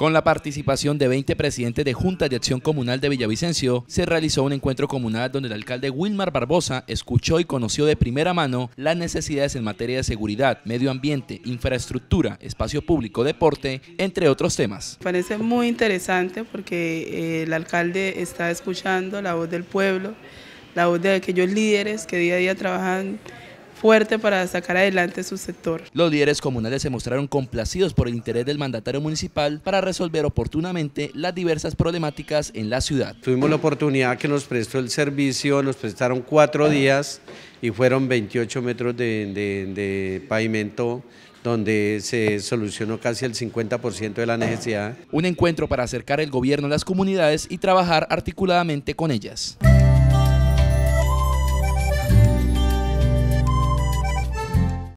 Con la participación de 20 presidentes de junta de Acción Comunal de Villavicencio, se realizó un encuentro comunal donde el alcalde Wilmar Barbosa escuchó y conoció de primera mano las necesidades en materia de seguridad, medio ambiente, infraestructura, espacio público, deporte, entre otros temas. Parece muy interesante porque eh, el alcalde está escuchando la voz del pueblo, la voz de aquellos líderes que día a día trabajan fuerte para sacar adelante su sector. Los líderes comunales se mostraron complacidos por el interés del mandatario municipal para resolver oportunamente las diversas problemáticas en la ciudad. Tuvimos la oportunidad que nos prestó el servicio, nos prestaron cuatro días y fueron 28 metros de, pavimento donde se solucionó casi el 50% de la necesidad. Un encuentro para acercar el gobierno a las comunidades y trabajar articuladamente con ellas.